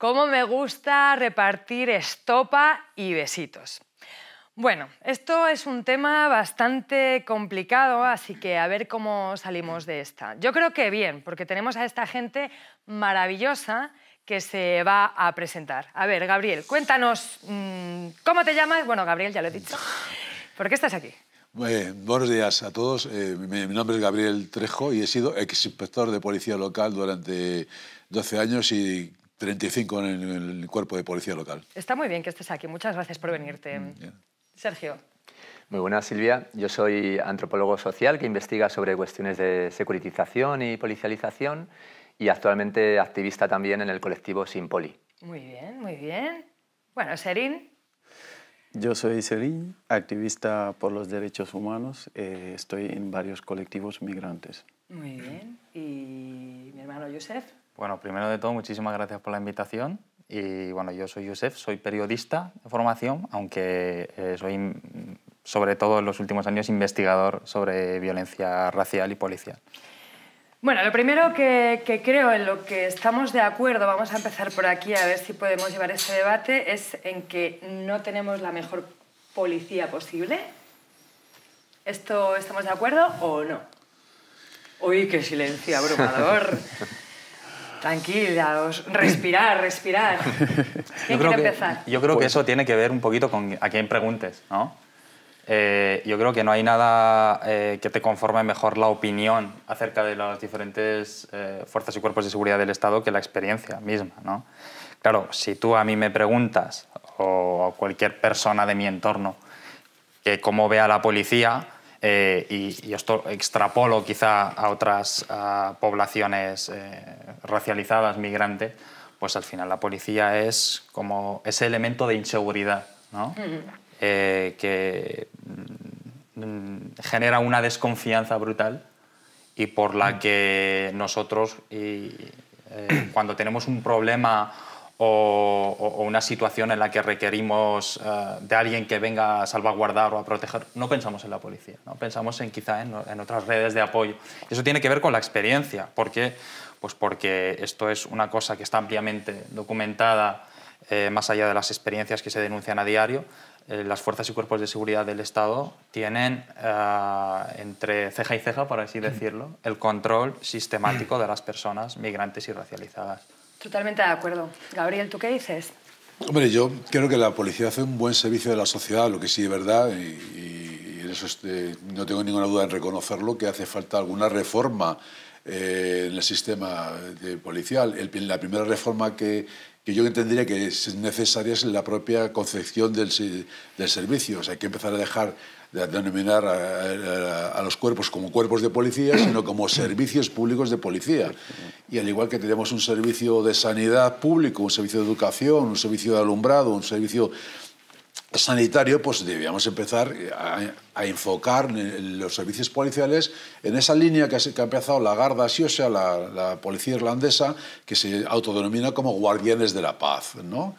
¿Cómo me gusta repartir estopa y besitos? Bueno, esto es un tema bastante complicado, así que a ver cómo salimos de esta. Yo creo que bien, porque tenemos a esta gente maravillosa que se va a presentar. A ver, Gabriel, cuéntanos, mm, ¿cómo te llamas? Bueno, Gabriel, ya lo he dicho. ¿Por qué estás aquí? buenos días a todos. Eh, mi, nombre es Gabriel Trejo y he sido ex inspector de policía local durante 12 años y 35 en el, cuerpo de policía local. Está muy bien que estés aquí. Muchas gracias por venirte. Mm, Sergio. Muy buenas, Silvia. Yo soy antropólogo social que investiga sobre cuestiones de securitización y policialización y actualmente activista también en el colectivo Simpoli. Muy bien, muy bien. Bueno, Serín. Yo soy Serín, activista por los derechos humanos. Eh, estoy en varios colectivos migrantes. Muy bien. ¿Y mi hermano Josef? Bueno, primero de todo, muchísimas gracias por la invitación. Y bueno, yo soy Yusef, soy periodista de formación, aunque eh, soy, mm, sobre todo en los últimos años, investigador sobre violencia racial y policial. Bueno, lo primero que, que, creo en lo que estamos de acuerdo, vamos a empezar por aquí a ver si podemos llevar este debate, es en que no tenemos la mejor policía posible. ¿Esto estamos de acuerdo o no? Uy, qué silencio abrumador. ¡Tranquilos! respirar, respirar. yo creo que, Yo creo que pues- eso tiene que ver un poquito con a quién preguntes, ¿no? Eh, yo creo que no hay nada eh, que te conforme mejor la opinión acerca de las diferentes eh, fuerzas y cuerpos de seguridad del Estado que la experiencia misma, ¿no? Claro, si tú a mí me preguntas o a cualquier persona de mi entorno que cómo ve a la policía, eh, y, esto extrapolo quizá a otras poblaciones eh, racializadas, migrantes, pues al final la policía es como ese elemento de inseguridad, eh, que mm, mm, genera una desconfianza brutal y por la mm. que nosotros, y, cuando tenemos un problema o, una situación en la que requerimos eh, de alguien que venga a salvaguardar o a proteger, no pensamos en la policía, ¿no? pensamos en quizá en, otras redes de apoyo. Eso tiene que ver con la experiencia, porque, pues porque esto es una cosa que está ampliamente documentada eh, más allá de las experiencias que se denuncian a diario. Eh, las fuerzas y cuerpos de seguridad del Estado tienen entre ceja y ceja, por así decirlo, el control sistemático de las personas migrantes y racializadas. Totalmente de acuerdo. Gabriel, ¿tú qué dices? Hombre, yo creo que la policía hace un buen servicio de la sociedad, lo que sí es verdad, y, en eso este, no tengo ninguna duda en reconocerlo, que hace falta alguna reforma eh, en el sistema policial. la primera reforma que, yo entendería que es necesaria es la propia concepción del, del servicio. O sea, hay que empezar a dejar de denominar a, los cuerpos como cuerpos de policía, sino como servicios públicos de policía. Y al igual que tenemos un servicio de sanidad público, un servicio de educación, un servicio de alumbrado, un servicio sanitario, pues debíamos empezar a, enfocar los servicios policiales en esa línea que, ha empezado la Garda Siosa, la, la policía irlandesa, que se autodenomina como Guardianes de la Paz, ¿no?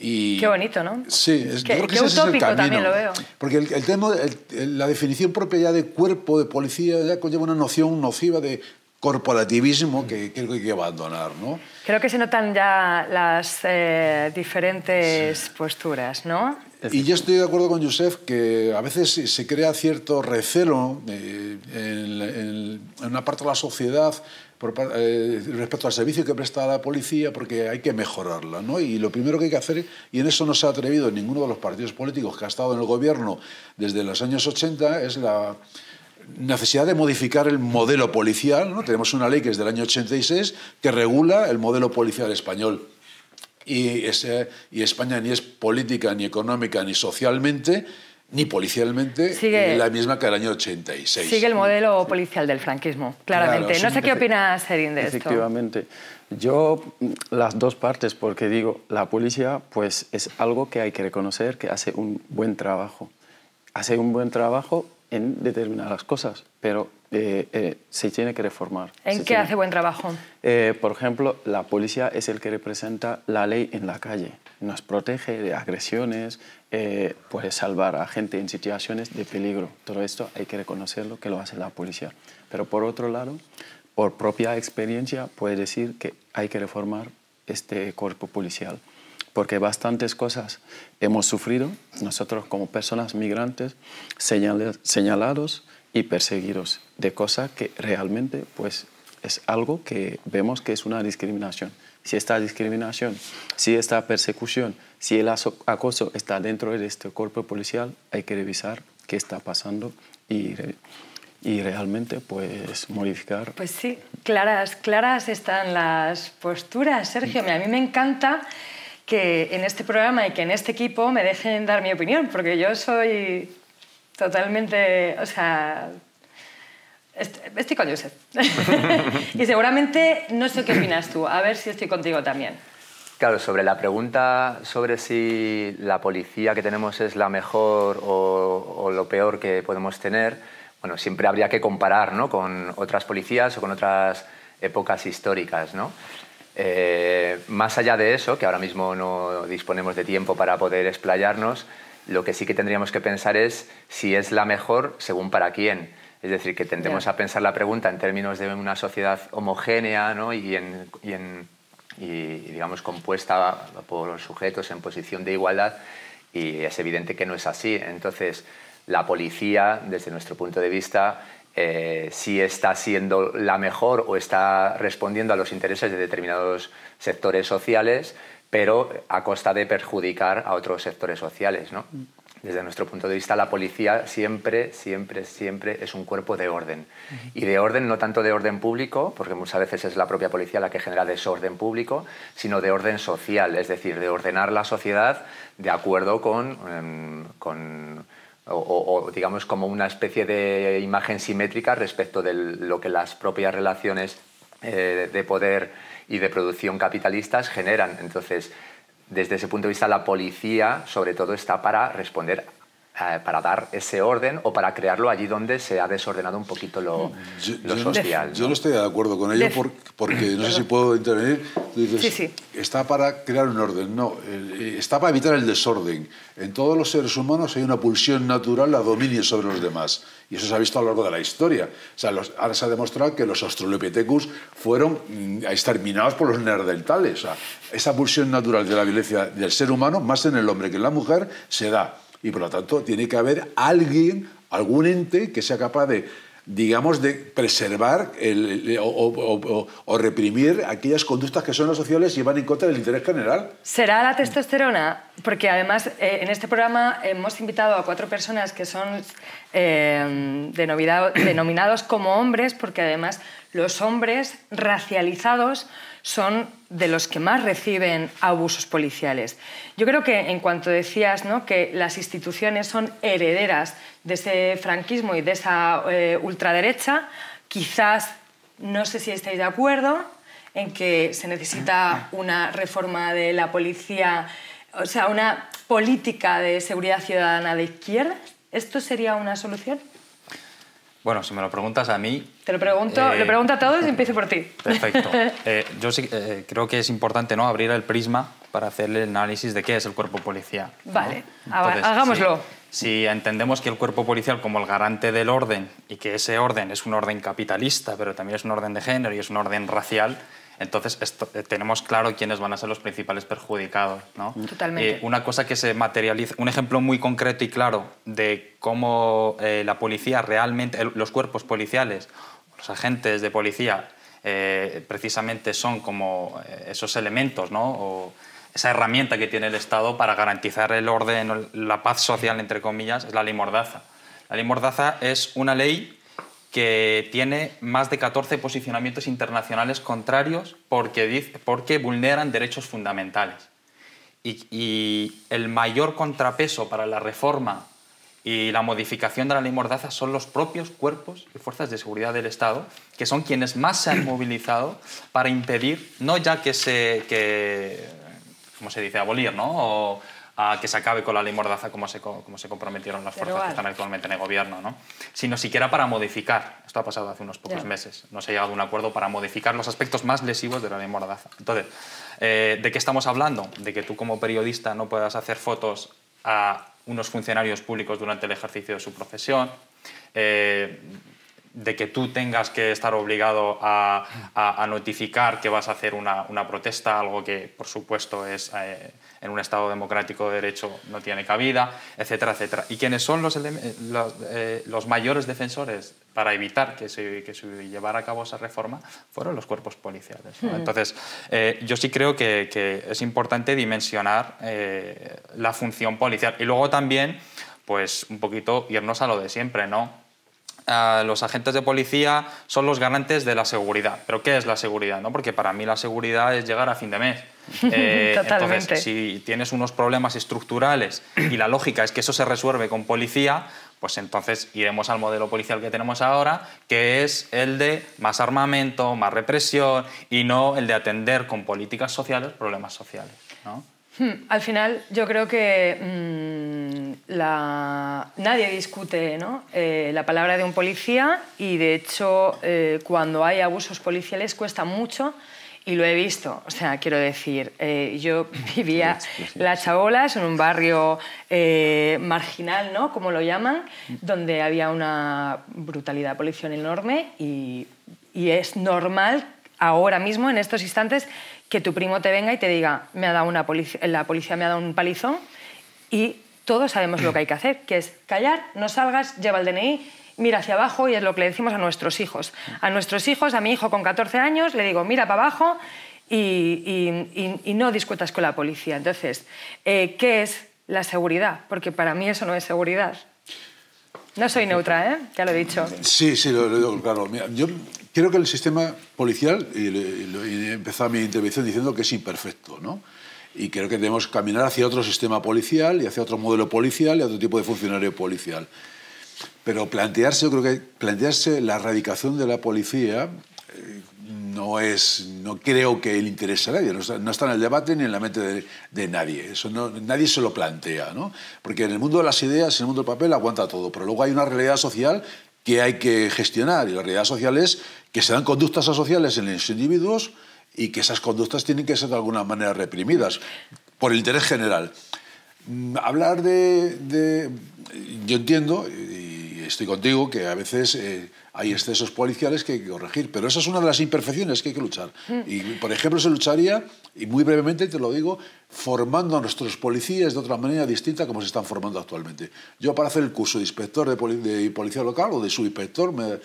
qué bonito, ¿no? Sí, es, yo creo que ese es el camino. también lo veo. Porque el, tema, la definición propia ya de cuerpo, de policía, ya conlleva una noción nociva de corporativismo que creo que hay que abandonar, ¿no? Creo que se notan ya las eh, diferentes posturas, ¿no? Y yo estoy de acuerdo con Josef que a veces se crea cierto recelo eh, en, en una parte de la sociedad eh, respecto al servicio que presta la policía, porque hay que mejorarla. ¿no? Y lo primero que hay que hacer, y en eso no se ha atrevido ninguno de los partidos políticos que ha estado en el gobierno desde los años 80, es la necesidad de modificar el modelo policial. ¿no? Tenemos una ley que es del año 86 que regula el modelo policial español. y España ni es política, ni económica, ni socialmente ni policialmente sigue, eh, la misma que el año 86. Sigue el modelo policial del franquismo, claramente. no sé qué opina Serín, de esto. Efectivamente. Yo, mm, las dos partes, porque digo, la policía pues es algo que hay que reconocer que hace un buen trabajo. Hace un buen trabajo en determinadas cosas, pero eh, se tiene que reformar. ¿En qué hace buen trabajo? Eh, por ejemplo, la policía es el que representa la ley en la calle. Nos protege de agresiones, eh, puede salvar a gente en situaciones de peligro. Todo esto hay que reconocerlo que lo hace la policía. Pero por otro lado, por propia experiencia, puede decir que hay que reformar este cuerpo policial porque bastantes cosas hemos sufrido, nosotros como personas migrantes señalados y perseguiros de cosa que realmente pues es algo que vemos que es una discriminación. Si esta discriminación, si esta persecución, si el acoso está dentro de este cuerpo policial, hay que revisar qué está pasando y, y realmente pues modificar. Pues sí, claras, claras están las posturas, Sergio. A mí me encanta que en este programa y que en este equipo me dejen dar mi opinión, porque yo soy totalmente, o sea, estoy con Josep y seguramente, no sé qué opinas tú, a ver si estoy contigo también. Claro, sobre la pregunta sobre si la policía que tenemos es la mejor o, lo peor que podemos tener, bueno, siempre habría que comparar con otras policías o con otras épocas históricas, ¿no? Eh, más allá de eso, que ahora mismo no disponemos de tiempo para poder explayarnos, lo que sí que tendríamos que pensar es si es la mejor según para quién. Es decir, que tendemos a pensar la pregunta en términos de una sociedad homogénea ¿no? y, en, y, digamos, compuesta por los sujetos en posición de igualdad, y es evidente que no es así. Entonces, la policía, desde nuestro punto de vista, eh, si está siendo la mejor o está respondiendo a los intereses de determinados sectores sociales, pero a costa de perjudicar a otros sectores sociales. ¿no? Mm. Desde nuestro punto de vista, la policía siempre, siempre, siempre es un cuerpo de orden. Y de orden, no tanto de orden público, porque muchas veces es la propia policía la que genera desorden público, sino de orden social, es decir, de ordenar la sociedad de acuerdo con, em, o, digamos como una especie de imagen simétrica respecto de lo que las propias relaciones eh, de poder y de producción capitalistas generan. Entonces, desde ese punto de vista, la policía sobre todo está para responder eh, para dar ese orden o para crearlo allí donde se ha desordenado un poquito lo, mm. social. Yo no, estoy de acuerdo con ello porque, no sé si puedo intervenir. Dices, Está para crear un orden, no, eh, está para evitar el desorden. En todos los seres humanos hay una pulsión natural a dominio sobre los demás. Y eso se ha visto a lo largo de la historia. O sea, ahora se ha demostrado que los Australopithecus fueron mm, exterminados por los neandertales. O sea, esa pulsión natural de la violencia del ser humano, más en el hombre que en la mujer, se da y por lo tanto tiene que haber alguien, algún ente que sea capaz de digamos, de preservar o, reprimir aquellas conductas que son las sociales y van en contra del interés general. ¿Será la testosterona? Porque además eh, en este programa hemos invitado a cuatro personas que son eh, denominados como hombres, porque además los hombres racializados son de los que más reciben abusos policiales. Yo creo que en cuanto decías ¿no? que las instituciones son herederas de ese franquismo y de esa eh, ultraderecha, quizás no sé si estáis de acuerdo en que se necesita una reforma de la policía, o sea, una política de seguridad ciudadana de izquierda. ¿Esto sería una solución? Bueno, si me lo preguntas a mí... Te lo pregunto, eh, pregunto a todos y empiezo por ti. Perfecto. Eh, yo eh, creo que es importante ¿no? abrir el prisma para hacer el análisis de qué es el cuerpo policial. Vale, hagámoslo. si, entendemos que el cuerpo policial como el garante del orden y que ese orden es un orden capitalista, pero también es un orden de género y es un orden racial, entonces, eh, tenemos claro quiénes van a ser los principales perjudicados. ¿no? Totalmente. Eh, una cosa que se materializa, un ejemplo muy concreto y claro de cómo eh, la policía realmente, los cuerpos policiales, los agentes de policía, precisamente son como esos elementos, ¿no? esa herramienta que tiene el Estado para garantizar el orden, la paz social, entre comillas, es la ley Mordaza. La ley Mordaza es una ley que tiene más de 14 posicionamientos internacionales contrarios porque, porque vulneran derechos fundamentales. Y, el mayor contrapeso para la reforma y la modificación de la ley Mordaza son los propios cuerpos y fuerzas de seguridad del Estado, que son quienes más se han movilizado para impedir, no ya que se, que, ¿cómo se dice?, abolir, ¿no? a que se acabe con la ley Mordaza como se, como se comprometieron las fuerzas que están actualmente en el gobierno, ¿no? sino siquiera para modificar, esto ha pasado hace unos pocos meses, no se ha llegado a un acuerdo para modificar los aspectos más lesivos de la ley Mordaza. Entonces, eh, ¿de qué estamos hablando? De que tú como periodista no puedas hacer fotos a unos funcionarios públicos durante el ejercicio de su profesión, eh, de que tú tengas que estar obligado a, notificar que vas a hacer una, protesta, algo que por supuesto es eh, en un Estado democrático de derecho no tiene cabida, etcétera, etcétera. ¿Y quienes son los, eh, eh, los, mayores defensores para evitar que se, que llevara a cabo esa reforma? Fueron los cuerpos policiales. Mm. Entonces, yo sí creo que, que es importante dimensionar la función policial. Y luego también, pues un poquito irnos a lo de siempre, ¿no? los agentes de policía son los garantes de la seguridad. ¿Pero qué es la seguridad? Porque para mí la seguridad es llegar a fin de mes. Eh, entonces, si tienes unos problemas estructurales y la lógica es que eso se resuelve con policía, pues entonces iremos al modelo policial que tenemos ahora, que es el de más armamento, más represión y no el de atender con políticas sociales problemas sociales. Hmm, al final, yo creo que mm, nadie discute eh, la palabra de un policía y, de hecho, eh, cuando hay abusos policiales cuesta mucho y lo he visto. O sea, quiero decir, eh, yo vivía Las Chabolas en un barrio marginal, ¿no? Como lo llaman, mm. donde había una brutalidad policial enorme y, y es normal ahora mismo, en estos instantes, que tu primo te venga y te diga, me ha dado una la policía me ha dado un palizón y todos sabemos lo que hay que hacer, que es callar, no salgas, lleva el DNI, mira hacia abajo y es lo que le decimos a nuestros hijos. A nuestros hijos, a mi hijo con 14 años, le digo, mira para abajo y, no discutas con la policía. Entonces, eh, ¿qué es la seguridad? Porque para mí eso no es seguridad. No soy neutra, ¿eh? Ya lo he dicho. Sí, sí, lo, dicho, claro. yo Creo que el sistema policial, y, he empezado mi intervención diciendo que es imperfecto, ¿no? Y creo que debemos caminar hacia otro sistema policial y hacia otro modelo policial y otro tipo de funcionario policial. Pero plantearse, yo creo que plantearse la erradicación de la policía eh, no es, no creo que le interese a nadie, no está, en el debate ni en la mente de, de nadie, eso no, nadie se lo plantea, ¿no? Porque en el mundo de las ideas, en el mundo del papel aguanta todo, pero luego hay una realidad social que hay que gestionar y la realidad social es que se dan conductas asociales en los individuos y que esas conductas tienen que ser de alguna manera reprimidas por el interés general. Mm, hablar de... de yo entiendo, estoy contigo que a veces eh, hay excesos policiales que hay que corregir, pero esa es una de las imperfecciones que hay que luchar. Mm. Y, por ejemplo, se lucharía, y muy brevemente te lo digo, formando a nuestros policías de otra manera distinta como se están formando actualmente. Yo para hacer el curso de inspector de, policía local o de subinspector, me,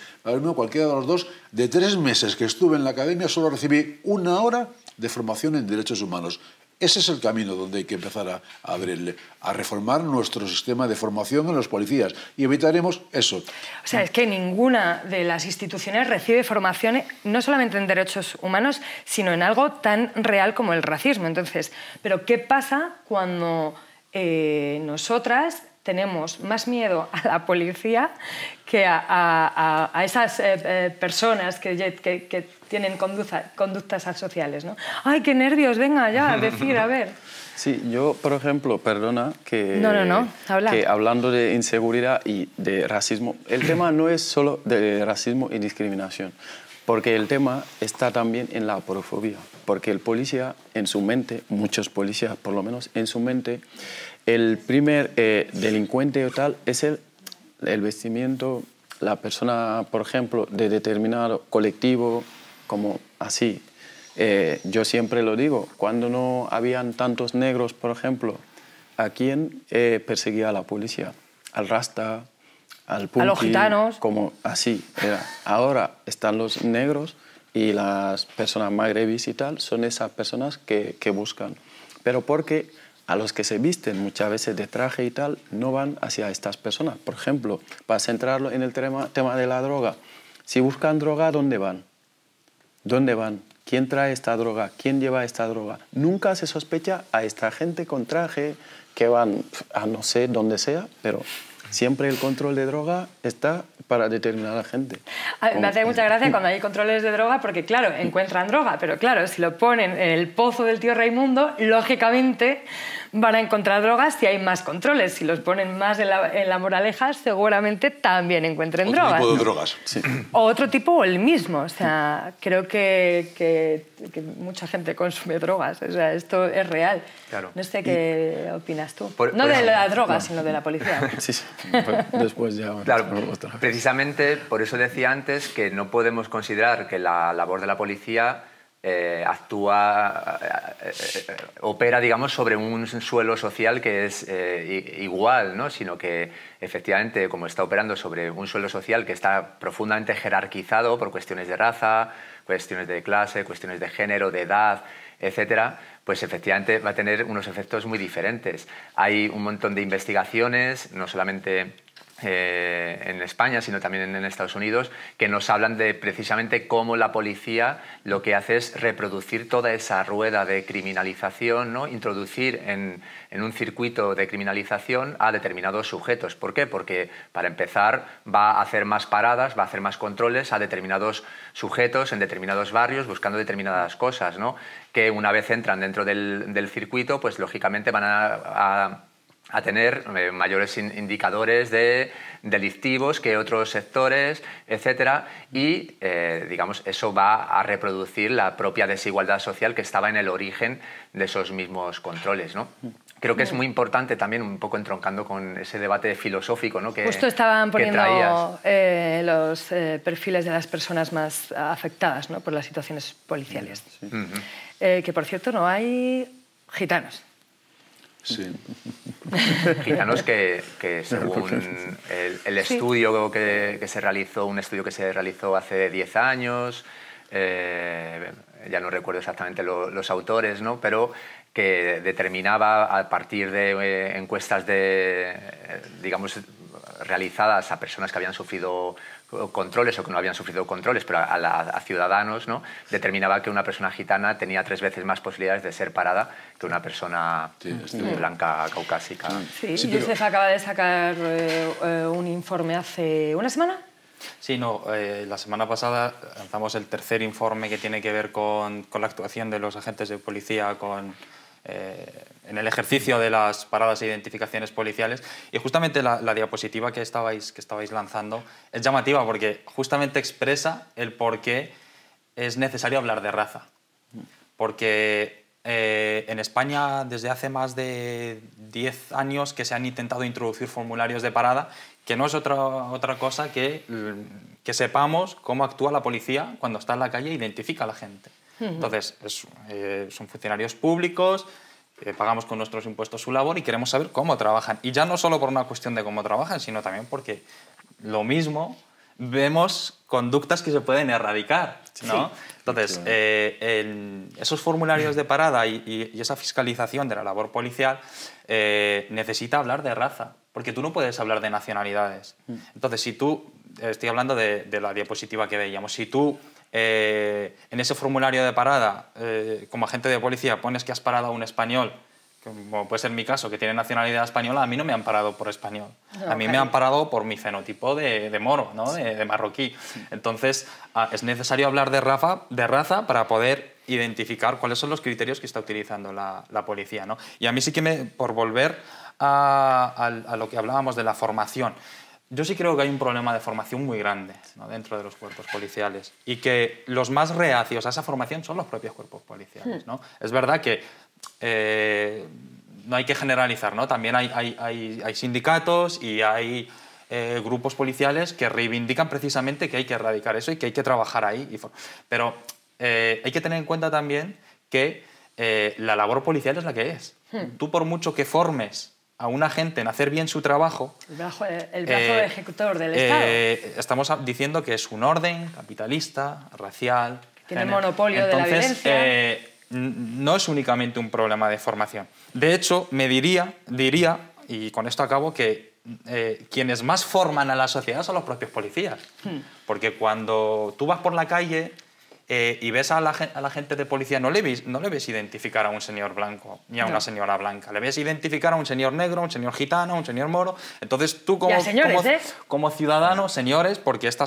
cualquiera de los dos, de tres meses que estuve en la academia solo recibí una hora de formación en derechos humanos. Ese es el camino donde hay que empezar a, abrirle, a reformar nuestro sistema de formación en los policías y evitaremos eso. O sea, es que ninguna de las instituciones recibe formación eh, no solamente en derechos humanos, sino en algo tan real como el racismo. Entonces, ¿pero qué pasa cuando eh, nosotras tenemos más miedo a la policía que a, a, a esas eh, eh, personas que, que, tienen conductas conductas asociales. ¿no? ¡Ay, qué nervios! Venga, ya, decir, a ver. Sí, yo, por ejemplo, perdona que, no, no, no. Habla. que hablando de inseguridad y de racismo, el tema no es solo de racismo y discriminación, porque el tema está también en la aporofobia, porque el policía en su mente, muchos policías por lo menos en su mente, el primer eh, delincuente o tal es el, el vestimiento, la persona, por ejemplo, de determinado colectivo, como así. Eh, yo siempre lo digo, cuando no habían tantos negros, por ejemplo, ¿a quién eh, perseguía la policía? Al rasta, al punky, a los gitanos. Como así era. Ahora están los negros y las personas magrebis y tal, son esas personas que, que buscan. Pero porque a los que se visten muchas veces de traje y tal, no van hacia estas personas. Por ejemplo, para centrarlo en el tema, tema de la droga, si buscan droga, ¿dónde van? ¿Dónde van? ¿Quién trae esta droga? ¿Quién lleva esta droga? Nunca se sospecha a esta gente con traje que van a no sé dónde sea, pero siempre el control de droga está para la gente. me hace mucha gracia cuando hay controles de droga porque, claro, encuentran droga, pero claro, si lo ponen en el pozo del tío Raimundo, lógicamente van a encontrar drogas si hay más controles. Si los ponen más en la, en moraleja, seguramente también encuentren otro drogas. Tipo de drogas. O otro tipo o el mismo. O sea, creo que, mucha gente consume drogas. O sea, esto es real. No sé qué opinas tú. no de la droga, sino de la policía. sí, sí. Después ya. precisamente por eso decía antes que no podemos considerar que la labor de la policía eh, actúa, eh, eh, opera, digamos, sobre un suelo social que es igual, ¿no? sino que efectivamente, como está operando sobre un suelo social que está profundamente jerarquizado por cuestiones de raza, cuestiones de clase, cuestiones de género, de edad, etc., pues efectivamente va a tener unos efectos muy diferentes. Hay un montón de investigaciones, no solamente eh, en España, sino también en Estados Unidos, que nos hablan de precisamente cómo la policía lo que hace es reproducir toda esa rueda de criminalización, ¿no? introducir en, en un circuito de criminalización a determinados sujetos. ¿Por qué? Porque para empezar va a hacer más paradas, va a hacer más controles a determinados sujetos en determinados barrios buscando determinadas cosas, ¿no? que una vez entran dentro del, del circuito, pues lógicamente van a a tener eh, mayores indicadores de delictivos que otros sectores, etcétera, y eh, digamos eso va a reproducir la propia desigualdad social que estaba en el origen de esos mismos controles, ¿no? Creo que es muy importante también, un poco entroncando con ese debate filosófico ¿no? que Justo estaban poniendo eh, los perfiles de las personas más afectadas por las situaciones policiales. que, por cierto, no hay gitanos. Sí. que, según el, estudio que, se realizó, un estudio que se realizó hace 10 años, eh, ya no recuerdo exactamente los autores, pero que determinaba a partir de eh, encuestas de, eh, digamos, realizadas a personas que habían sufrido controles o que no habían sufrido controles, pero a, ciudadanos, ¿no? determinaba que una persona gitana tenía tres veces más posibilidades de ser parada que una persona eh, este- blanca caucásica. Sí, y acaba de sacar eh, eh, un informe hace una semana. Sí, no, la semana pasada lanzamos el tercer informe que tiene que ver con, con la actuación de los agentes de policía con eh, en el ejercicio de las paradas e identificaciones policiales. Y justamente la, diapositiva que estabais, que estabais lanzando es llamativa porque justamente expresa el por qué es necesario hablar de raza. Porque eh, en España desde hace más de 10 años que se han intentado introducir formularios de parada, que no es otra, otra cosa que mm, que sepamos cómo actúa la policía cuando está en la calle e identifica a la gente. Entonces, eh, son funcionarios públicos, eh, pagamos con nuestros impuestos su labor y queremos saber cómo trabajan. Y ya no solo por una cuestión de cómo trabajan, sino también porque lo mismo vemos conductas que se pueden erradicar. ¿no? Entonces, eh, esos formularios de parada y, esa fiscalización de la labor policial necesita hablar de raza, porque tú no puedes hablar de nacionalidades. Mm. Entonces, si tú, estoy hablando de, de la diapositiva que veíamos, si tú eh, en ese formulario de parada, eh, como agente de policía, pones que has parado a un español, como puede ser mi caso, que tiene nacionalidad española, a mí no me han parado por español. Ah, a mí me han parado por mi fenotipo de, moro, de, marroquí. Entonces, ah, es necesario hablar de, raza, de raza para poder identificar cuáles son los criterios que está utilizando la, policía. ¿no? Y a mí sí que me, por volver a, a lo que hablábamos de la formación, yo sí creo que hay un problema de formación muy grande dentro de los cuerpos policiales y que los más reacios a esa formación son los propios cuerpos policiales. Hmm. ¿no? Es verdad que eh, no hay que generalizar, ¿no? también hay, hay, hay, sindicatos y hay eh, grupos policiales que reivindican precisamente que hay que erradicar eso y que hay que trabajar ahí. Pero eh, hay que tener en cuenta también que la labor policial es la que es. Hmm. Tú por mucho que formes a un agente en hacer bien su trabajo... El brazo, eh, eh, ejecutor del Estado. Eh, estamos diciendo que es un orden capitalista, racial... Tiene monopolio de la violencia... no es únicamente un problema de formación. De hecho, me diría, diría y con esto acabo, que quienes más forman a la sociedad son los propios policías. Hmm. Porque cuando tú vas por la calle eh, y ves a la, a la, gente de policía, no le, ves, no le ves identificar a un señor blanco ni a una señora blanca, le ves identificar a un señor negro, un señor gitano, un señor moro. Entonces tú como, ¿eh? como, ciudadano, señores, porque esta,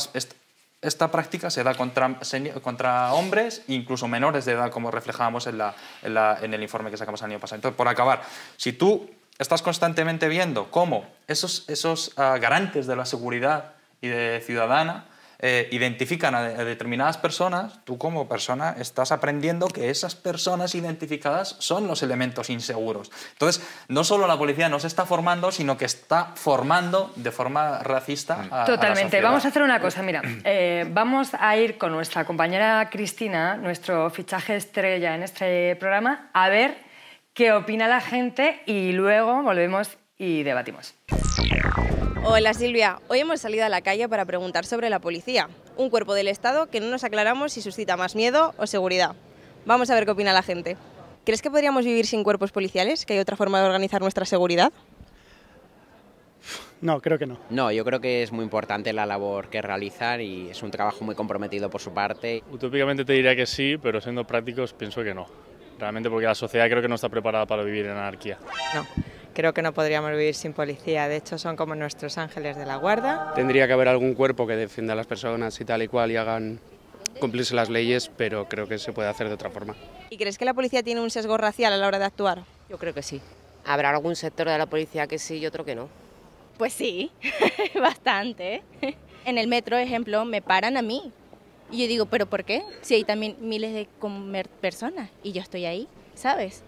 esta práctica se da contra, contra hombres, incluso menores de edad, como reflejábamos en, la, en, el informe que sacamos el año pasado. Entonces, por acabar, si tú estás constantemente viendo cómo esos, esos ah, garantes de la seguridad y de ciudadana, eh, identifican a, determinadas personas, tú como persona estás aprendiendo que esas personas identificadas son los elementos inseguros. Entonces, no solo la policía nos está formando, sino que está formando de forma racista a, Totalmente. A Totalmente. vamos a hacer una cosa, mira, eh, vamos a ir con nuestra compañera Cristina, nuestro fichaje estrella en este programa, a ver qué opina la gente y luego volvemos y debatimos. Hola Silvia, hoy hemos salido a la calle para preguntar sobre la policía, un cuerpo del Estado que no nos aclaramos si suscita más miedo o seguridad. Vamos a ver qué opina la gente. ¿Crees que podríamos vivir sin cuerpos policiales? ¿Que hay otra forma de organizar nuestra seguridad? No, creo que no. No, yo creo que es muy importante la labor que realizan y es un trabajo muy comprometido por su parte. Utópicamente te diría que sí, pero siendo prácticos pienso que no. Realmente porque la sociedad creo que no está preparada para vivir en anarquía. No. Creo que no podríamos vivir sin policía, de hecho son como nuestros ángeles de la guarda. Tendría que haber algún cuerpo que defienda a las personas y tal y cual y hagan cumplirse las leyes, pero creo que se puede hacer de otra forma. ¿Y crees que la policía tiene un sesgo racial a la hora de actuar? Yo creo que sí. Habrá algún sector de la policía que sí y otro que no. Pues sí, bastante. En el metro, ejemplo, me paran a mí. Y yo digo, ¿pero por qué? Si hay también miles de personas y yo estoy ahí, ¿sabes?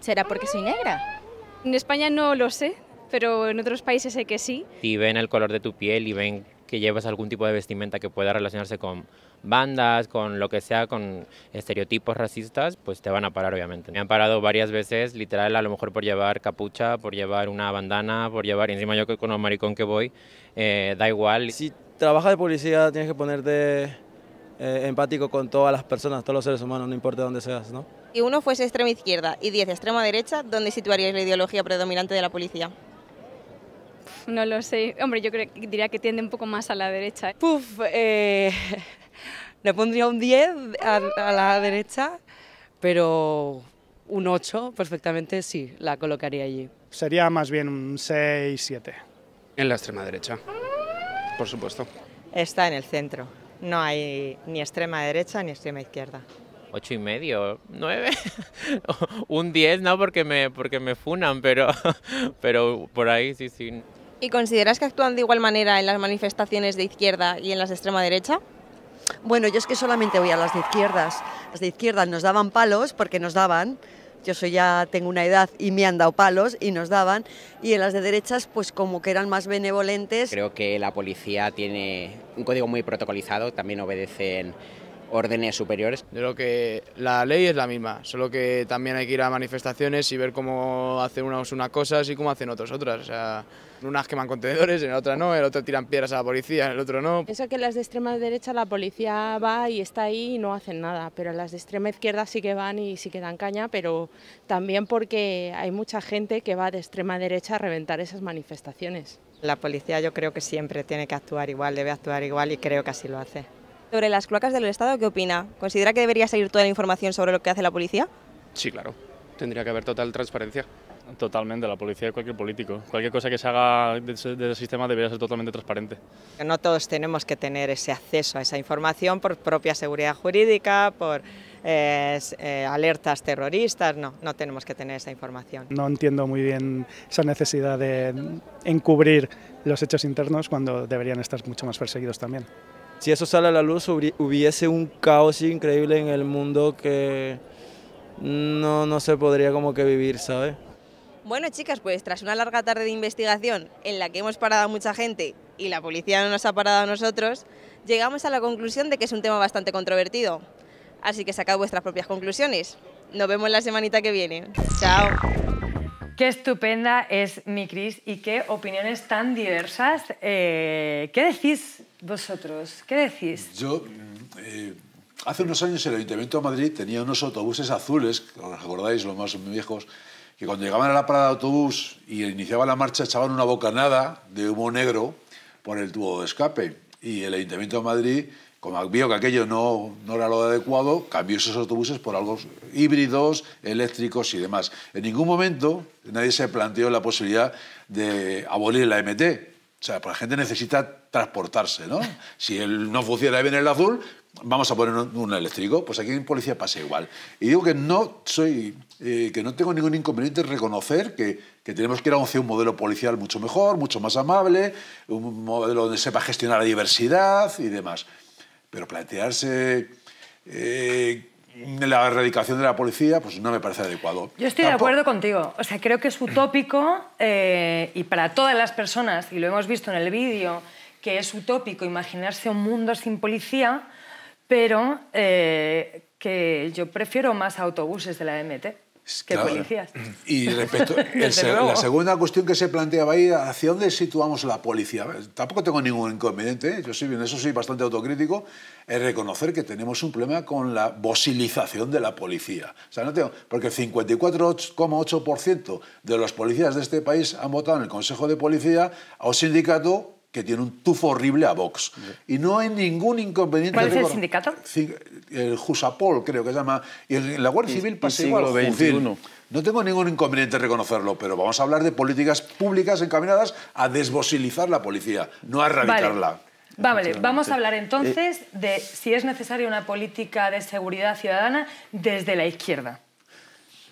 ¿Será porque soy negra? En España no lo sé, pero en otros países sé que sí. Y ven el color de tu piel y ven que llevas algún tipo de vestimenta que pueda relacionarse con bandas, con lo que sea, con estereotipos racistas, pues te van a parar obviamente. Me han parado varias veces, literal, a lo mejor por llevar capucha, por llevar una bandana, por llevar, y encima yo con los maricón que voy, eh, da igual. Si trabajas de policía tienes que ponerte eh, empático con todas las personas, todos los seres humanos, no importa dónde seas. ¿no? Y uno fuese extrema izquierda y diez extrema derecha, ¿dónde situarías la ideología predominante de la policía? No lo sé. Hombre, yo diría que tiende un poco más a la derecha. ¿eh? Puf, eh, le pondría un 10 a, a la derecha, pero un 8 perfectamente sí, la colocaría allí. Sería más bien un 6, 7. En la extrema derecha, por supuesto. Está en el centro no hay ni extrema derecha ni extrema izquierda. Ocho y medio, nueve, un diez, no porque me, porque me funan, pero, pero por ahí sí, sí. ¿Y consideras que actúan de igual manera en las manifestaciones de izquierda y en las de extrema derecha? Bueno, yo es que solamente voy a las de izquierdas. Las de izquierdas nos daban palos porque nos daban, yo soy ya tengo una edad y me han dado palos y nos daban, y en las de derechas pues como que eran más benevolentes. Creo que la policía tiene un código muy protocolizado, también obedecen órdenes superiores. Yo creo que la ley es la misma, solo que también hay que ir a manifestaciones y ver cómo hacen unos unas cosas y cómo hacen otros otras. O sea, unas queman contenedores, en otra no, en otro tiran piedras a la policía, en el otro no. Pienso que las de extrema derecha la policía va y está ahí y no hacen nada, pero las de extrema izquierda sí que van y sí que dan caña, pero también porque hay mucha gente que va de extrema derecha a reventar esas manifestaciones. La policía yo creo que siempre tiene que actuar igual, debe actuar igual y creo que así lo hace. Sobre las cloacas del Estado, ¿qué opina? ¿Considera que debería salir toda la información sobre lo que hace la policía? Sí, claro. Tendría que haber total transparencia. Totalmente, la policía de cualquier político. Cualquier cosa que se haga del sistema debería ser totalmente transparente. No todos tenemos que tener ese acceso a esa información por propia seguridad jurídica, por eh, eh, alertas terroristas, no, no tenemos que tener esa información. No entiendo muy bien esa necesidad de encubrir los hechos internos cuando deberían estar mucho más perseguidos también. Si eso sale a la luz, hubiese un caos increíble en el mundo que no, no se podría como que vivir, ¿sabes? Bueno, chicas, pues tras una larga tarde de investigación en la que hemos parado a mucha gente y la policía no nos ha parado a nosotros, llegamos a la conclusión de que es un tema bastante controvertido. Así que sacad vuestras propias conclusiones. Nos vemos la semanita que viene. Chao. Qué estupenda es mi Cris y qué opiniones tan diversas. Eh, ¿Qué decís vosotros? ¿Qué decís? Yo, mm, eh, hace unos años el Ayuntamiento de Madrid tenía unos autobuses azules, ¿os acordáis, los más viejos? que cuando llegaban a la parada de autobús y iniciaba la marcha echaban una bocanada de humo negro por el tubo de escape. Y el Ayuntamiento de Madrid, como vio que aquello no, no era lo adecuado, cambió esos autobuses por algo híbridos, eléctricos y demás. En ningún momento nadie se planteó la posibilidad de abolir la MT. O sea, pues la gente necesita transportarse, ¿no? Si él no funciona bien el azul, vamos a poner un, eléctrico, pues aquí en policía pasa igual. Y digo que no soy, eh, que no tengo ningún inconveniente en reconocer que, que tenemos que ir a un modelo policial mucho mejor, mucho más amable, un modelo donde sepa gestionar la diversidad y demás. Pero plantearse eh, la erradicación de la policía, pues no me parece adecuado. Yo estoy de acuerdo contigo. O sea, creo que es utópico eh, y para todas las personas, y lo hemos visto en el vídeo, que es utópico imaginarse un mundo sin policía pero eh, que yo prefiero más autobuses de la MT que policías. Y respecto, la segunda cuestión que se planteaba ahí, ¿hacia dónde situamos la policía? Tampoco tengo ningún inconveniente, ¿eh? yo soy, en eso soy bastante autocrítico, es reconocer que tenemos un problema con la bosilización de la policía. O sea, no tengo, porque el 54,8% de los policías de este país han votado en el Consejo de Policía a sindicato que tiene un tufo horrible a Vox. Y no hay ningún inconveniente. ¿Cuál es el sindicato? El Jusapol, creo que se llama. Y en la Guardia Civil pasa igual. No tengo ningún inconveniente en reconocerlo, pero vamos a hablar de políticas públicas encaminadas a desbosilizar la policía, no a erradicarla. Vale. vamos a hablar eh, entonces de si es necesaria una política de seguridad ciudadana desde la izquierda.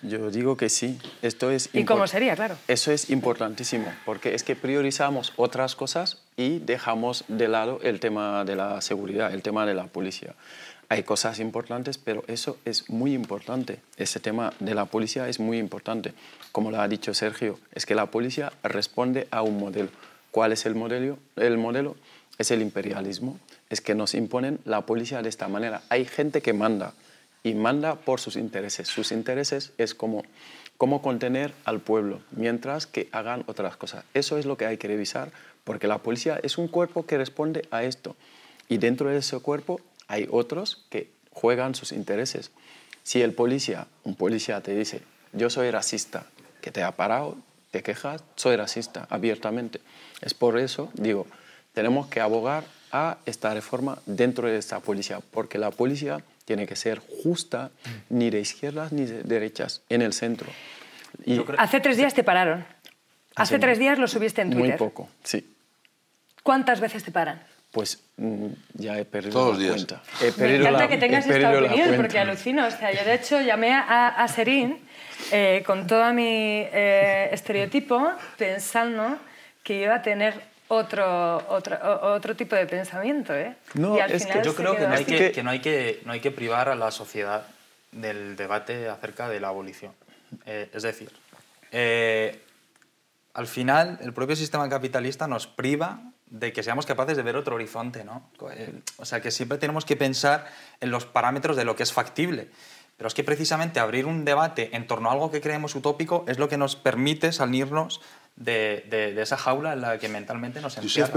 Yo digo que sí. Esto es ¿Y cómo sería, claro? Eso es importantísimo, porque es que priorizamos otras cosas y dejamos de lado el tema de la seguridad, el tema de la policía. Hay cosas importantes, pero eso es muy importante. Ese tema de la policía es muy importante. Como lo ha dicho Sergio, es que la policía responde a un modelo. ¿Cuál es el modelo? El modelo es el imperialismo. Es que nos imponen la policía de esta manera. Hay gente que manda y manda por sus intereses. Sus intereses es como cómo contener al pueblo mientras que hagan otras cosas. Eso es lo que hay que revisar porque la policía es un cuerpo que responde a esto y dentro de ese cuerpo hay otros que juegan sus intereses. Si el policía, un policía te dice, yo soy racista, que te ha parado, te quejas, soy racista abiertamente. Es por eso, digo, tenemos que abogar a esta reforma dentro de esta policía, porque la policía tiene que ser justa, ni de izquierdas ni de derechas, en el centro. Hace tres días te pararon. Hace, hace tres días lo subiste en Twitter. Muy poco, sí. ¿Cuántas veces te paran? Pues mm, ya he perdido la cuenta. Me encanta que tengas esta opinión, porque alucino. O sea, yo de hecho llamé a, Serín eh, con todo mi eh, estereotipo pensando que iba a tener otro, otro, otro tipo de pensamiento. ¿eh? No, es que yo creo que no, hay que, no hay que no hay que privar a la sociedad del debate acerca de la abolición. Eh, es decir, al final el propio sistema capitalista nos priva de que seamos capaces de ver otro horizonte, ¿no? Eh, o sea, que siempre tenemos que pensar en los parámetros de lo que es factible. Pero es que precisamente abrir un debate en torno a algo que creemos utópico es lo que nos permite salirnos de, esa jaula en la que mentalmente nos encierra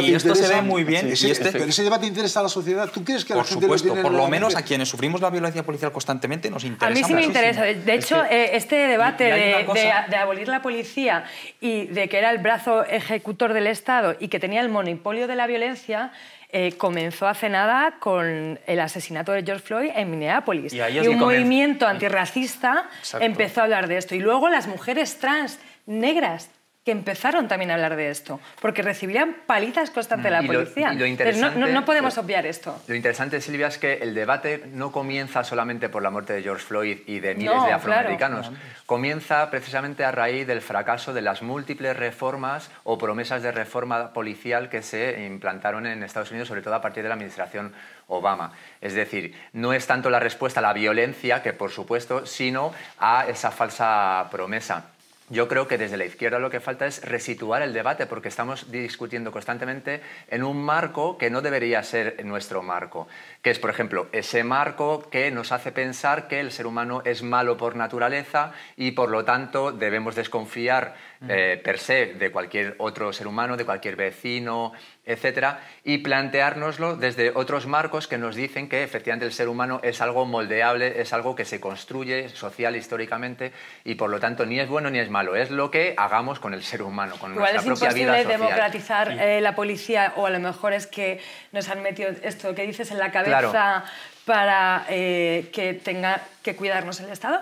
Y, esto se ve muy bien. este, pero ese debate interesa a la sociedad. ¿Tú crees que a la gente supuesto, Por lo menos a quienes sufrimos la violencia policial constantemente nos interesa. A mí sí me interesa. De hecho, eh, este debate de, abolir la policía y de que era el brazo ejecutor del Estado y que tenía el monopolio de la violencia... Eh, comenzó hace nada con el asesinato de George Floyd en Minneapolis. Y, un movimiento antirracista empezó a hablar de esto. Y luego las mujeres trans negras que empezaron también a hablar de esto, porque recibían palizas constantes de la policía. no, podemos obviar esto. Lo interesante, Silvia, es que el debate no comienza solamente por la muerte de George Floyd y de miles de afroamericanos. Pues. Comienza precisamente a raíz del fracaso de las múltiples reformas o promesas de reforma policial que se implantaron en Estados Unidos, sobre todo a partir de la administración Obama. Es decir, no es tanto la respuesta a la violencia, que por supuesto, sino a esa falsa promesa. Yo creo que desde la izquierda lo que falta es resituar el debate porque estamos discutiendo constantemente en un marco que no debería ser nuestro marco, que es, por ejemplo, ese marco que nos hace pensar que el ser humano es malo por naturaleza y por lo tanto debemos desconfiar eh, per se de cualquier otro ser humano, de cualquier vecino, etcétera, y planteárnoslo desde otros marcos que nos dicen que efectivamente el ser humano es algo moldeable, es algo que se construye social históricamente y por lo tanto ni es bueno ni es malo, es lo que hagamos con el ser humano, con nuestra vida social. es imposible democratizar mm. eh, la policía o a lo mejor es que nos han metido esto que dices en la cabeza para eh, que tenga que cuidarnos el Estado.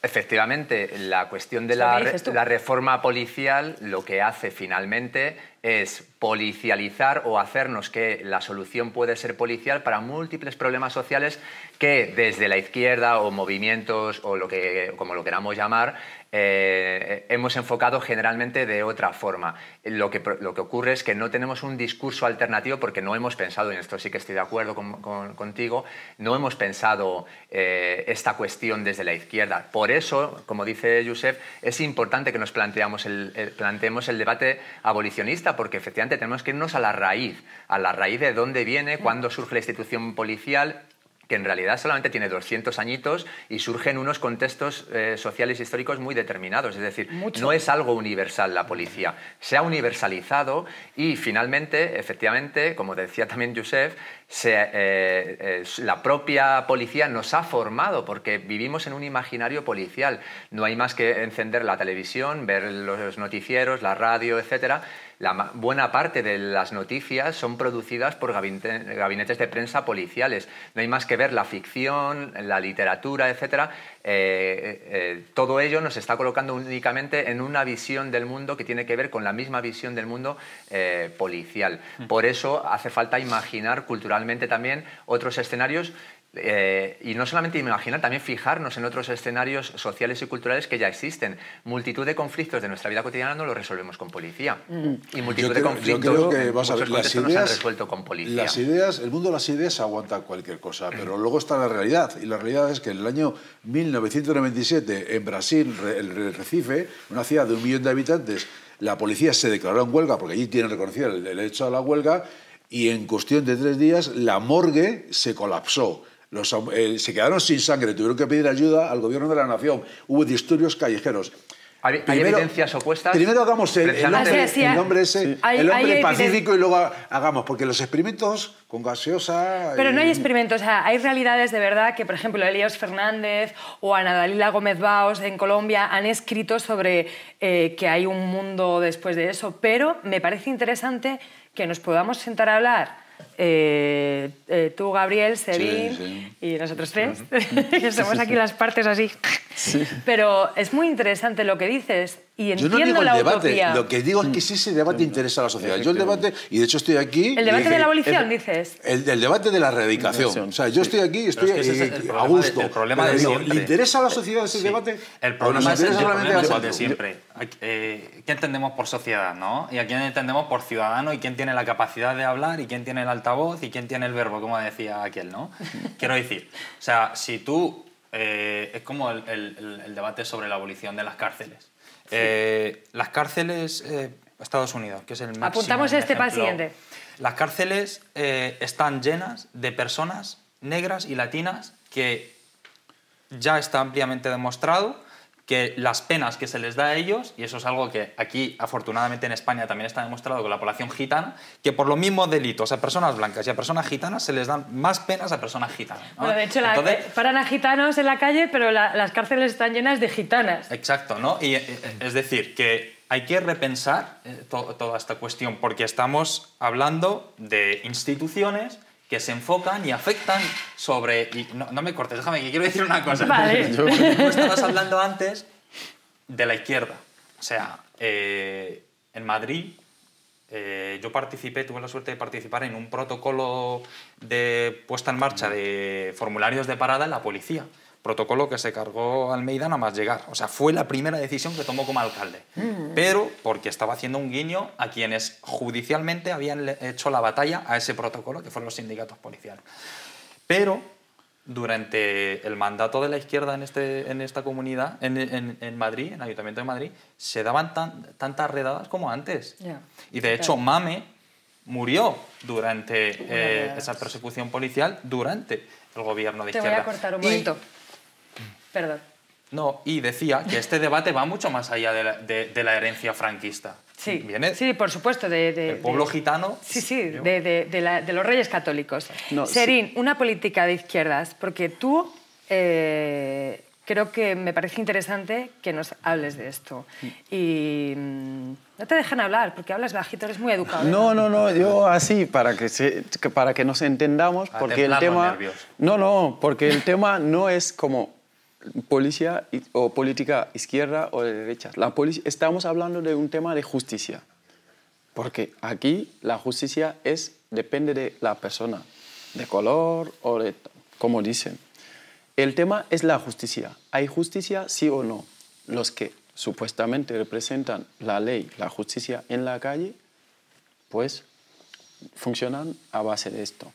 Efectivamente, la cuestión de la, reforma policial lo que hace finalmente es policializar o hacernos que la solución puede ser policial para múltiples problemas sociales que desde la izquierda o movimientos o lo que, como lo queramos llamar, eh, hemos enfocado generalmente de otra forma. Lo que, lo que, ocurre es que no tenemos un discurso alternativo porque no hemos pensado, y en esto sí que estoy de acuerdo contigo, no hemos pensado eh, esta cuestión desde la izquierda. Por por eso, como dice Yusef, es importante que nos planteamos planteemos el debate abolicionista, porque efectivamente tenemos que irnos a la raíz, a la raíz de dónde viene, cuándo surge la institución policial que en realidad solamente tiene 200 añitos y surgen unos contextos eh, sociales sociales históricos muy determinados. Es decir, no es algo universal la policía. Se ha universalizado y finalmente, efectivamente, como decía también Joseph, eh, eh, la propia policía nos ha formado porque vivimos en un imaginario policial. No hay más que encender la televisión, ver los noticieros, la radio, etcétera la buena parte de las noticias son producidas por gabinetes de prensa policiales. No hay más que ver la ficción, la literatura, etc. Eh, eh, eh, todo ello nos está colocando únicamente en una visión del mundo que tiene que ver con la misma visión del mundo policial. Mm. Por eso hace falta imaginar culturalmente también otros escenarios eh, y no solamente imaginar, también fijarnos en otros escenarios sociales y culturales que ya existen. Multitud de conflictos de nuestra vida cotidiana no los resolvemos con policía. Mm. Y multitud de conflictos yo creo que, vas a ver, las ideas, no se han resuelto con policía. Las ideas, el mundo de las ideas aguanta cualquier cosa, mm. pero luego está la realidad. Y la realidad es que en el año 1997, en Brasil, el Recife, una ciudad de un millón de habitantes, la policía se declaró en huelga, porque allí tienen reconocido el, derecho a la huelga, y en cuestión de tres días la morgue se colapsó. Eh, se quedaron sin sangre, tuvieron que pedir ayuda al gobierno de la nación, hubo disturbios callejeros. ¿Hay, evidencias opuestas? Primero hagamos el, hombre, ah, pacífico y luego hagamos, porque los experimentos con gaseosa... Pero no hay experimentos, hay realidades de verdad que, por ejemplo, Elías Fernández o Ana Dalila Gómez Baos en Colombia han escrito sobre eh, que hay un mundo después de eso, pero me parece interesante que nos podamos sentar a hablar eh, eh, tú, Gabriel, Sevin y nosotros tres, que somos aquí las partes así. Pero es muy interesante lo que dices y entiendo Yo no digo el debate, lo que digo es que si ese debate interesa a la sociedad. Yo el debate, y de hecho estoy aquí... El debate de la abolición, dices. El, debate de la erradicación. O sea, yo estoy aquí estoy el, a gusto. El problema de ¿Le interesa a la sociedad ese debate? El pues problema es el, problema de siempre. Eh, ¿Qué entendemos por sociedad, no? Y a quién entendemos por ciudadano y quién tiene la capacidad de hablar y quién tiene el alta voz y quién tiene el verbo, como decía aquel, ¿no? Quiero decir, o sea, si tú... Eh, es como el, debate sobre la abolición de las cárceles. Eh, las cárceles... Eh, Estados Unidos, que es el máximo... Apuntamos este paciente. Las cárceles están llenas de personas negras y latinas que ya está ampliamente demostrado que las penas que se les da a ellos, y eso es algo que aquí afortunadamente en España también está demostrado con la población gitana, que por los mismos delitos a personas blancas y a personas gitanas se les dan más penas a personas gitanas. Bueno, de hecho, paran a gitanos en la calle, pero las cárceles están llenas de gitanas. Exacto, ¿no? Y, eh, eh, es decir, que hay que repensar eh, toda esta cuestión, porque estamos hablando de instituciones que se enfocan y afectan sobre... no, me cortes, déjame, que quiero decir una cosa. tú estabas hablando antes de la izquierda. O sea, eh, en Madrid eh, yo participé, tuve la suerte de participar en un protocolo de puesta en marcha de formularios de parada en la policía protocolo que se cargó Almeida nada más llegar. O sea, fue la primera decisión que tomó como alcalde. Mm. Pero porque estaba haciendo un guiño a quienes judicialmente habían hecho la batalla a ese protocolo, que fueron los sindicatos policiales. Pero durante el mandato de la izquierda en, este, en esta comunidad, en, Madrid, en el Ayuntamiento de Madrid, se daban tantas redadas como antes. Y de hecho, Mame murió durante eh, esa persecución policial, durante el gobierno de izquierda. Te voy a cortar un momento. Perdón. No, y decía que este debate va mucho más allá de la, herencia franquista. Sí, sí, por supuesto. De, ¿El pueblo gitano? Sí, sí, de, los reyes católicos. No, Serín, una política de izquierdas, porque tú eh, creo que me parece interesante que nos hables de esto. Y mm, no te dejan hablar, porque hablas bajito, eres muy educado. ¿eh? No, no, no, yo así, para que, se, para que nos entendamos, ah, porque el tema... No, no, porque el tema no es como policía o política izquierda o de derecha. La estamos hablando de un tema de justicia, porque aquí la justicia es, depende de la persona, de color o de, como dicen. El tema es la justicia. ¿Hay justicia, sí o no? Los que supuestamente representan la ley, la justicia en la calle, pues funcionan a base de esto.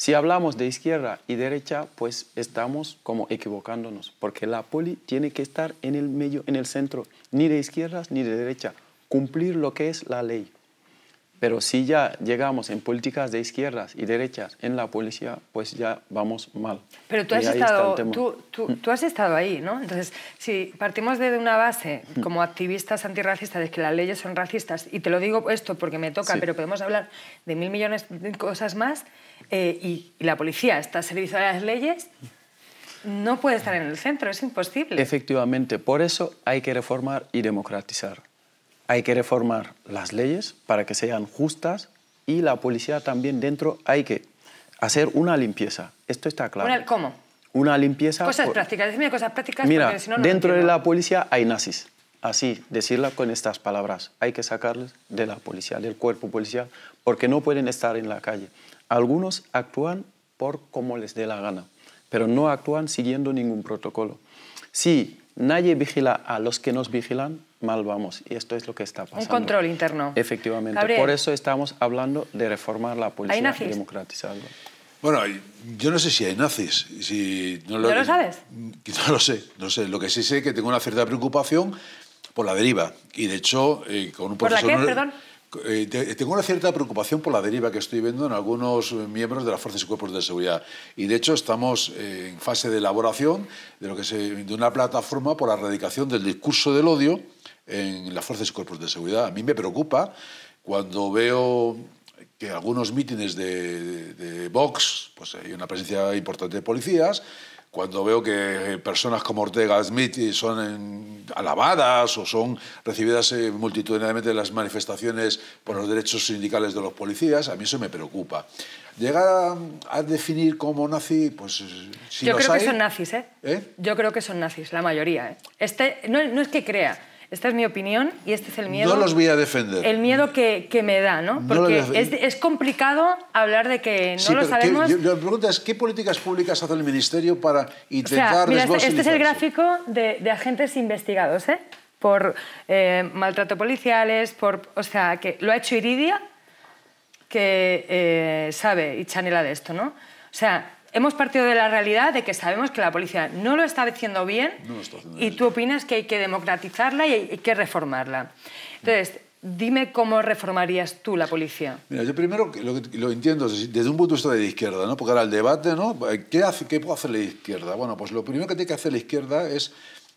Si hablamos de izquierda y derecha, pues estamos como equivocándonos, porque la poli tiene que estar en el medio, en el centro, ni de izquierdas ni de derecha, cumplir lo que es la ley. Pero si ya llegamos en políticas de izquierdas y derechas en la policía, pues ya vamos mal. Pero tú has, estado, mm. tú, has estado ahí, ¿no? Entonces, si partimos de una base mm. como activistas antirracistas de que las leyes son racistas, y te lo digo esto porque me toca, pero podemos hablar de mil millones de cosas más, eh, y, la policía está a servicio de las leyes, no puede estar en el centro, es imposible. Efectivamente, por eso hay que reformar y democratizar hay que reformar las leyes para que sean justas y la policía también dentro hay que hacer una limpieza. Esto está claro. ¿Cómo? Una limpieza... Cosas prácticas, decime cosas prácticas. Mira, si no, no dentro de la policía hay nazis. Así, decirla con estas palabras. Hay que sacarles de la policía, del cuerpo policial, porque no pueden estar en la calle. Algunos actúan por como les dé la gana, pero no actúan siguiendo ningún protocolo. Si nadie vigila a los que nos vigilan, mal vamos. Y esto es lo que está pasando. Un control interno. Efectivamente. Por eso estamos hablando de reformar la policía y democratizarla. Bueno, yo no sé si hay nazis. Si no lo, sabes? Mm, no lo sé, no sé. Lo que sí sé es que tengo una cierta preocupación por la deriva. Y de hecho, eh, con un profesor... ¿Por la qué, perdón? Eh, eh, tengo una cierta preocupación por la deriva que estoy viendo en algunos miembros de las fuerzas y cuerpos de seguridad. Y de hecho estamos eh, en fase de elaboración de, lo que se, de una plataforma por la erradicación del discurso del odio en las fuerzas y cuerpos de seguridad. A mí me preocupa cuando veo que algunos mítines de, de Vox, pues hay una presencia importante de policías, cuando veo que eh, personas como Ortega Smith eh, son alabadas o son recibidas eh, multitudinariamente en las manifestaciones por los derechos sindicales de los policías, a mí eso me preocupa. Llegar a, definir como nazi, pues... Si Yo creo que son nazis, ¿eh? Yo creo que son nazis, la mayoría. Este, no, no es que crea, esta es mi opinión y este es el miedo. No los voy a defender. El miedo que, me da, ¿no? Porque es, complicado hablar de que no lo sabemos. yo, la pregunta es, ¿qué políticas públicas hace el Ministerio para intentar o mira, este, este es el gráfico de, agentes investigados, ¿eh? Por eh, maltrato policiales, por... O sea, que lo ha hecho Iridia, que eh, sabe y chanela de esto, ¿no? O sea, hemos partido de la realidad de que sabemos que la policía no lo está haciendo bien y tú opinas que hay que democratizarla y hay que reformarla. Entonces, dime cómo reformarías tú la policía. Mira, yo primero lo, entiendo desde un punto de vista de izquierda, ¿no? porque ahora el debate, ¿no? ¿Qué, hace, ¿qué puede hacer la izquierda? Bueno, pues lo primero que tiene que hacer la izquierda es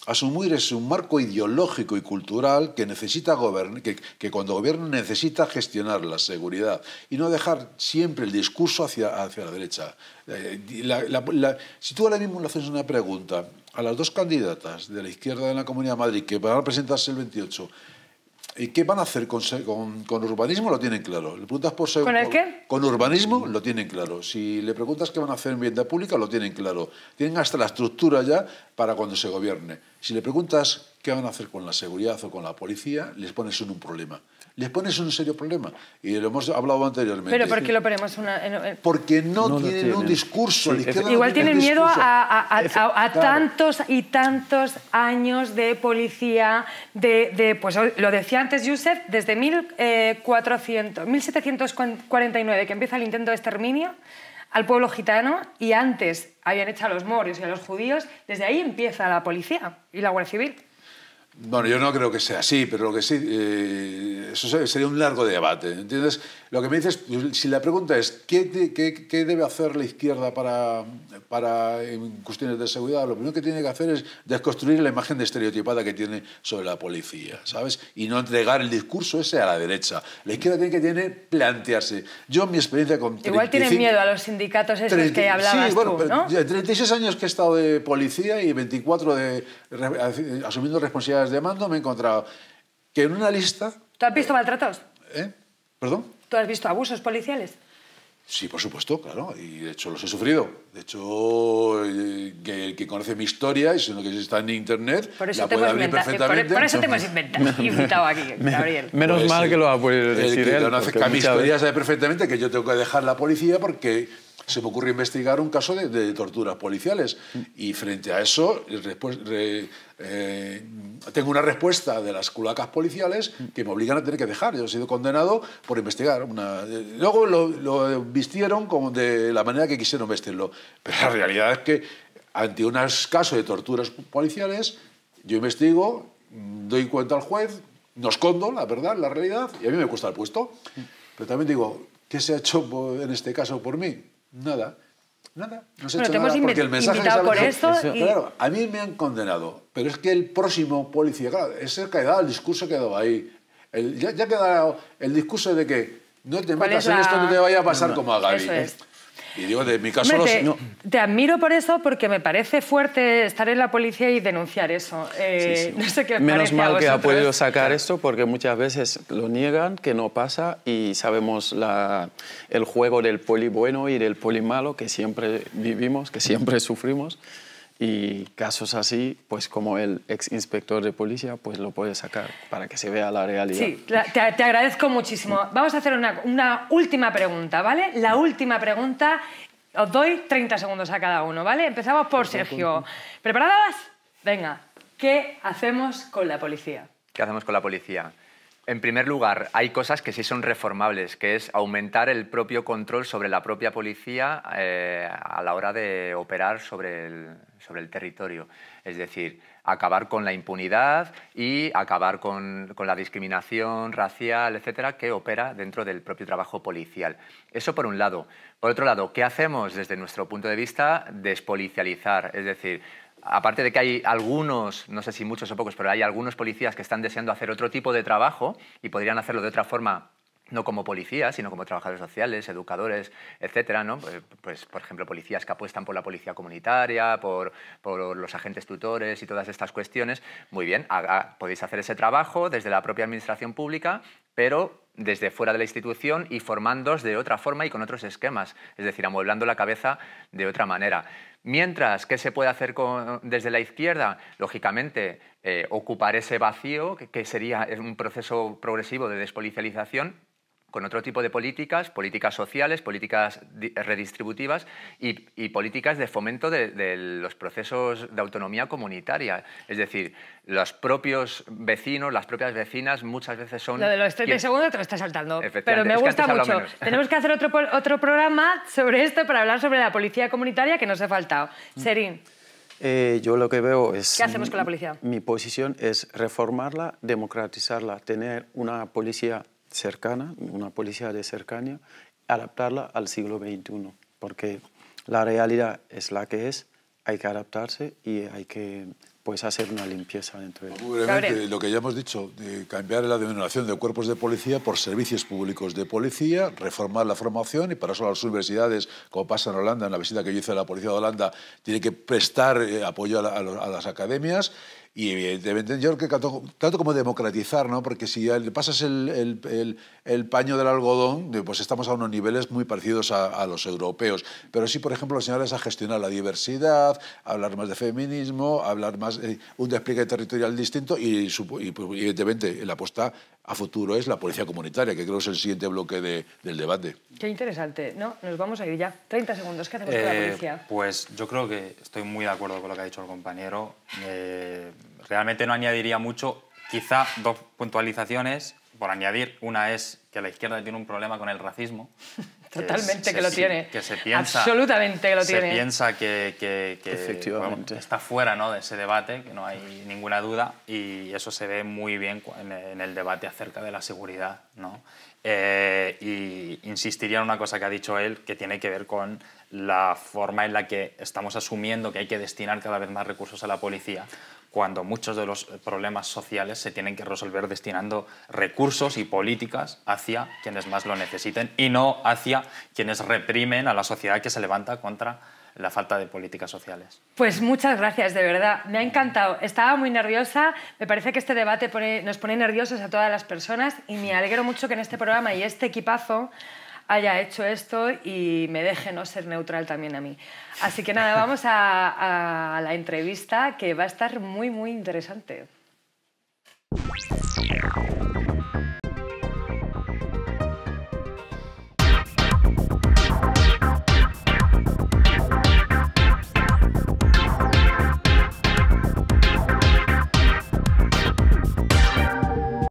Asumir es un marco ideológico y cultural que, necesita que, cuando gobierna necesita gestionar la seguridad y no dejar siempre el discurso hacia, la derecha. Eh, la, si tú ahora mismo le haces una pregunta a las dos candidatas de la izquierda de la Comunidad de Madrid que van a presentarse el 28, ¿Y qué van a hacer con, urbanismo? Lo tienen claro. Le preguntas por ¿Con Con urbanismo lo tienen claro. Si le preguntas qué van a hacer en vivienda pública, lo tienen claro. Tienen hasta la estructura ya para cuando se gobierne. Si le preguntas qué van a hacer con la seguridad o con la policía, les pones en un problema les pones un serio problema. Y lo hemos hablado anteriormente. ¿Pero por qué lo ponemos una, Porque no, tienen, un discurso. igual tienen miedo a, tantos y tantos años de policía, de, pues lo decía antes Yusef, desde 1400, 1749, eh, que empieza el intento de exterminio al pueblo gitano y antes habían hecho a los moros y a los judíos, desde ahí empieza la policía y la Guardia Civil. Bueno, yo no creo que sea así, pero lo que sí, eh, eso sería un largo debate, Entonces, Lo que me dices, si la pregunta es, ¿qué, qué, qué debe hacer la izquierda para, para cuestiones de seguridad? Lo primero que tiene que hacer es desconstruir la imagen de estereotipada que tiene sobre la policía, ¿sabes? Y no entregar el discurso ese a la derecha. La izquierda tiene que tiene, plantearse. Yo, mi experiencia con... Igual tiene tienen miedo a los sindicatos esos que hablabas sí, bueno, tú, ¿no? 36 años que he estado de policía y 24 de, asumiendo responsabilidades de mando, me he encontrado que en una lista... ¿Tú has visto eh, maltratos? ¿Eh? ¿Perdón? ¿Tú has visto abusos policiales? Sí, por supuesto, claro, y de hecho los he sufrido. De hecho, eh, el que, que conoce mi historia, y si que está en internet, por eso la perfectamente. Por, eso te hemos inventado, invitado aquí, Gabriel. Menos pues mal que lo ha podido decir El que conoce que mi sabe perfectamente que yo tengo que dejar la policía porque se me ocurre investigar un caso de, torturas policiales. Mm. Y frente a eso, después... Eh, tengo una respuesta de las culacas policiales que me obligan a tener que dejar. Yo he sido condenado por investigar. Una... Eh, luego lo, lo vistieron como de la manera que quisieron vestirlo. Pero la realidad es que ante un caso de torturas policiales, yo investigo, doy cuenta al juez, no escondo la verdad, la realidad, y a mí me cuesta el puesto. Pero también digo, ¿qué se ha hecho en este caso por mí? Nada. Nada, no se hecho nada porque el mensaje invitado por esto y... Claro, a mí me han condenado, pero es que el próximo policía, claro, ese que ha dado el discurso que ha dado ahí, el, ya, ya ha el discurso de que no te metas en esto, no te vaya a pasar como a Gaby. Y de mi caso... te, te, admiro por eso porque me parece fuerte estar en la policía y denunciar eso. Eh, Menos mal que ha podido sacar esto porque muchas veces lo niegan, que no pasa y sabemos la, el juego del poli bueno y del poli malo que siempre vivimos, que siempre sufrimos. Y casos así, pues como el ex inspector de policía, pues lo puede sacar para que se vea la realidad. Sí, te, agradezco muchísimo. Vamos a hacer una, una última pregunta, ¿vale? La última pregunta. Os doy 30 segundos a cada uno, ¿vale? Empezamos por Sergio. ¿Preparadas? Venga, ¿qué hacemos con la policía? ¿Qué hacemos con la policía? En primer lugar, hay cosas que sí son reformables, que es aumentar el propio control sobre la propia policía eh, a la hora de operar sobre el, territorio. Es decir, acabar con la impunidad y acabar con, con, la discriminación racial, etcétera, que opera dentro del propio trabajo policial. Eso por un lado. Por otro lado, ¿qué hacemos desde nuestro punto de vista? Despolicializar, es decir, aparte de que hay algunos, no sé si muchos o pocos, pero hay algunos policías que están deseando hacer otro tipo de trabajo y podrían hacerlo de otra forma no como policías, sino como trabajadores sociales, educadores, etcétera, ¿no? Pues, pues por ejemplo, policías que apuestan por la policía comunitaria, por, los agentes tutores y todas estas cuestiones. Muy bien, podéis hacer ese trabajo desde la propia administración pública pero desde fuera de la institución y formándose de otra forma y con otros esquemas, es decir, amueblando la cabeza de otra manera. Mientras, ¿qué se puede hacer desde la izquierda? Lógicamente, eh, ocupar ese vacío, que sería un proceso progresivo de despolicialización, con otro tipo de políticas, políticas sociales, políticas redistributivas y, políticas de fomento de, los procesos de autonomía comunitaria. Es decir, los propios vecinos, las propias vecinas muchas veces son... Lo de los 30 segundos te lo estás saltando, pero me gusta mucho. Tenemos que hacer otro, otro programa sobre esto para hablar sobre la policía comunitaria que nos ha faltado. Mm. Serín. Eh, yo lo que veo es... ¿Qué hacemos con la policía? Mi posición es reformarla, democratizarla, tener una policía cercana, una policía de cercanía, adaptarla al siglo XXI, porque la realidad es la que es, hay que adaptarse y hay que pues hacer una limpieza dentro de lo que ya hemos dicho, cambiar la denominación de cuerpos de policía por servicios públicos de policía, reformar la formación y para eso las universidades, como pasa en Holanda, en la visita que yo hice a la policía de Holanda, tiene que prestar eh, apoyo a las academias y evidentemente yo creo que tanto, como democratizar, ¿no? porque si le pasas el, paño del algodón, pues estamos a unos niveles muy parecidos a, los europeos. Pero sí, por ejemplo, señores a gestionar la diversidad, hablar más de feminismo, hablar más de eh, un despliegue territorial distinto y, pues, evidentemente la apuesta a futuro es la policía comunitaria, que creo que es el siguiente bloque del debate. Qué interesante, ¿no? Nos vamos a ir ya. 30 segundos, ¿qué hacemos con la eh, policía? Pues yo creo que estoy muy de acuerdo con lo que ha dicho el compañero. Eh, realmente no añadiría mucho, quizá dos puntualizaciones por añadir. Una es que la izquierda tiene un problema con el racismo. Totalmente que, lo tiene. Que se piensa, Absolutamente que lo tiene. Se piensa que, está fuera de ese debate, que no hay ninguna duda, y eso se ve muy bien en el debate acerca de la seguridad. ¿no? Eh, y insistiría en una cosa que ha dicho él, que tiene que ver con la forma en la que estamos asumiendo que hay que destinar cada vez más recursos a la policía cuando muchos de los problemas sociales se tienen que resolver destinando recursos y políticas hacia quienes más lo necesiten y no hacia quienes reprimen a la sociedad que se levanta contra la falta de políticas sociales. Pues muchas gracias, de verdad. Me ha encantado. Estaba muy nerviosa. Me parece que este debate nos pone nerviosos a todas las personas y me alegro mucho que en este programa y este equipazo haya hecho esto y me deje no ser neutral también a mí. Así que nada, vamos a, a la entrevista que va a estar muy, muy interesante.